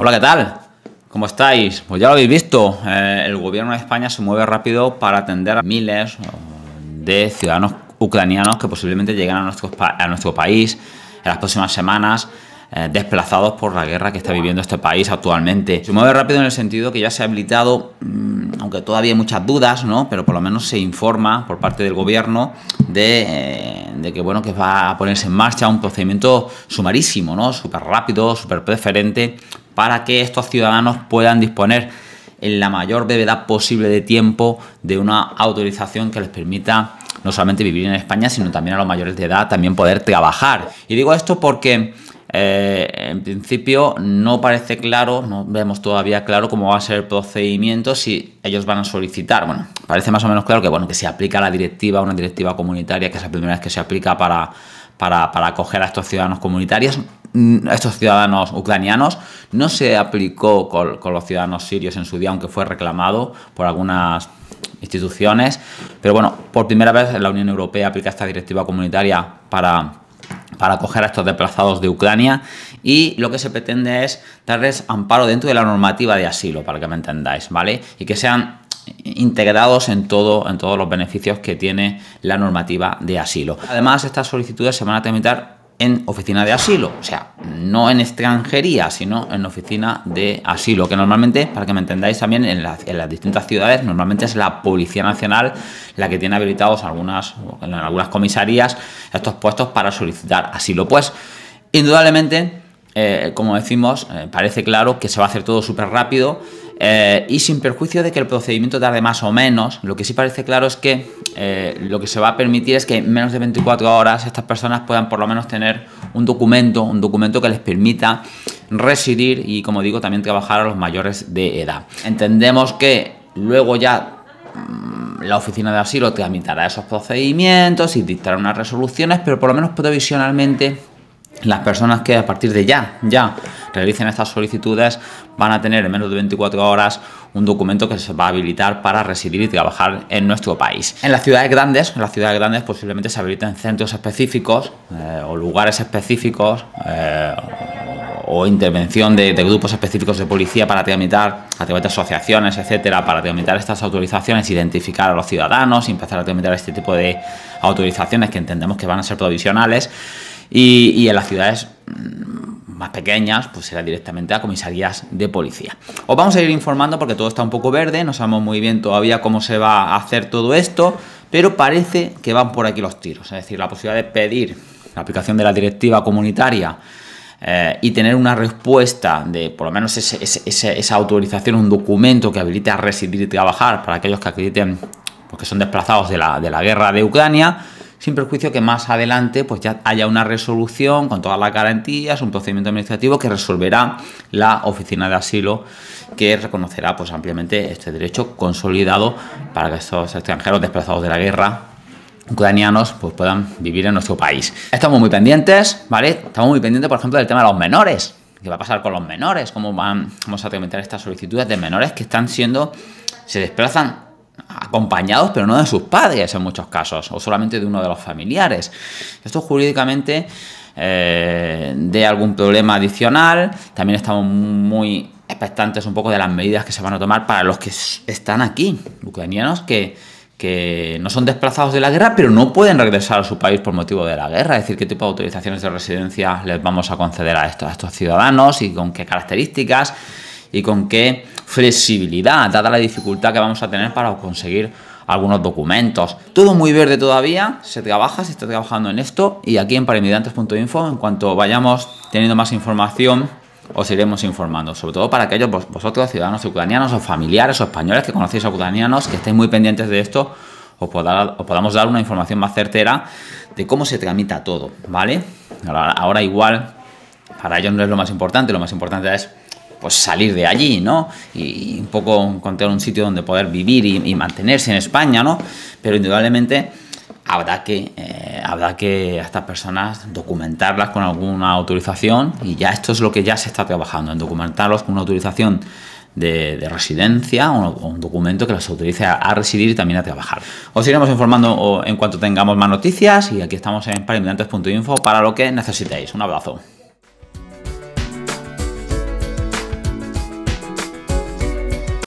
Hola, ¿qué tal? ¿Cómo estáis? Pues ya lo habéis visto, eh, el gobierno de España se mueve rápido para atender a miles eh, de ciudadanos ucranianos que posiblemente lleguen a nuestro, país en las próximas semanas. Eh, desplazados por la guerra que está viviendo este país actualmente. Se mueve rápido en el sentido que ya se ha habilitado, mm, aunque todavía hay muchas dudas, ¿no? Pero por lo menos se informa por parte del gobierno de, de que bueno, que va a ponerse en marcha un procedimiento sumarísimo, ¿no? Súper rápido, súper preferente para que estos ciudadanos puedan disponer en la mayor brevedad posible de tiempo de una autorización que les permita no solamente vivir en España, sino también a los mayores de edad también poder trabajar. Y digo esto porque eh, en principio no parece claro, no vemos todavía claro cómo va a ser el procedimiento si ellos van a solicitar. Bueno, parece más o menos claro que bueno, que se aplica la directiva, una directiva comunitaria, que es la primera vez que se aplica para para, acoger a estos ciudadanos comunitarios, mm, estos ciudadanos ucranianos. No se aplicó con, los ciudadanos sirios en su día, aunque fue reclamado por algunas instituciones. Pero bueno, por primera vez la Unión Europea aplica esta directiva comunitaria para para acoger a estos desplazados de Ucrania y lo que se pretende es darles amparo dentro de la normativa de asilo, para que me entendáis, ¿vale? Y que sean integrados en, todo, en todos los beneficios que tiene la normativa de asilo. Además, estas solicitudes se van a tramitar en oficina de asilo, o sea, no en extranjería, sino en oficina de asilo, que normalmente, para que me entendáis también, en, las distintas ciudades, normalmente es la Policía Nacional la que tiene habilitados algunas, en algunas comisarías estos puestos para solicitar asilo. Pues, indudablemente, eh, como decimos, eh, parece claro que se va a hacer todo súper rápido eh, y sin perjuicio de que el procedimiento tarde más o menos, lo que sí parece claro es que eh, lo que se va a permitir es que en menos de 24 horas estas personas puedan por lo menos tener un documento, un documento que les permita residir y como digo también trabajar a los mayores de edad. Entendemos que luego ya mm, la oficina de asilo tramitará esos procedimientos y dictará unas resoluciones, pero por lo menos provisionalmente las personas que a partir de ya, ya realicen estas solicitudes van a tener en menos de 24 horas un documento que se va a habilitar para residir y trabajar en nuestro país. En las ciudades grandes, en las ciudades grandes posiblemente se habiliten centros específicos eh, o lugares específicos eh, o intervención de, grupos específicos de policía para tramitar, a través de asociaciones, etcétera, para tramitar estas autorizaciones, identificar a los ciudadanos y empezar a tramitar este tipo de autorizaciones que entendemos que van a ser provisionales. y en las ciudades más pequeñas, pues será directamente a comisarías de policía. Os vamos a ir informando porque todo está un poco verde, no sabemos muy bien todavía cómo se va a hacer todo esto, pero parece que van por aquí los tiros, es decir, la posibilidad de pedir la aplicación de la directiva comunitaria eh, y tener una respuesta de por lo menos esa autorización, un documento que habilite a residir y trabajar para aquellos que acrediten porque pues, son desplazados de la, de la guerra de Ucrania sin perjuicio que más adelante pues ya haya una resolución con todas las garantías, un procedimiento administrativo que resolverá la oficina de asilo que reconocerá pues ampliamente este derecho consolidado para que estos extranjeros desplazados de la guerra ucranianos pues puedan vivir en nuestro país. Estamos muy pendientes, ¿vale? Estamos muy pendientes, por ejemplo, del tema de los menores. ¿Qué va a pasar con los menores? ¿Cómo van, vamos a tramitar estas solicitudes de menores que están siendo, se desplazan acompañados, pero no de sus padres en muchos casos, o solamente de uno de los familiares. Esto jurídicamente eh, de algún problema adicional. También estamos muy expectantes un poco de las medidas que se van a tomar para los que están aquí, ucranianos que, no son desplazados de la guerra, pero no pueden regresar a su país por motivo de la guerra. Es decir, qué tipo de autorizaciones de residencia les vamos a conceder a estos ciudadanos y con qué características y con qué flexibilidad, dada la dificultad que vamos a tener para conseguir algunos documentos. Todo muy verde todavía, se trabaja, se está trabajando en esto y aquí en parimediantes.info en cuanto vayamos teniendo más información, os iremos informando, sobre todo para aquellos vosotros, ciudadanos ucranianos o familiares o españoles que conocéis a ucranianos, que estéis muy pendientes de esto, os, podamos dar una información más certera de cómo se tramita todo, ¿vale? ahora igual, para ellos no es lo más importante, lo más importante es pues salir de allí, ¿no? Y, un poco encontrar un sitio donde poder vivir y, mantenerse en España, ¿no? Pero indudablemente habrá que, eh, habrá que a estas personas documentarlas con alguna autorización y ya esto es lo que ya se está trabajando, en documentarlos con una autorización de, residencia o un, documento que las autorice a, residir y también a trabajar. Os iremos informando en cuanto tengamos más noticias y aquí estamos en parimediantes.info para lo que necesitéis. Un abrazo.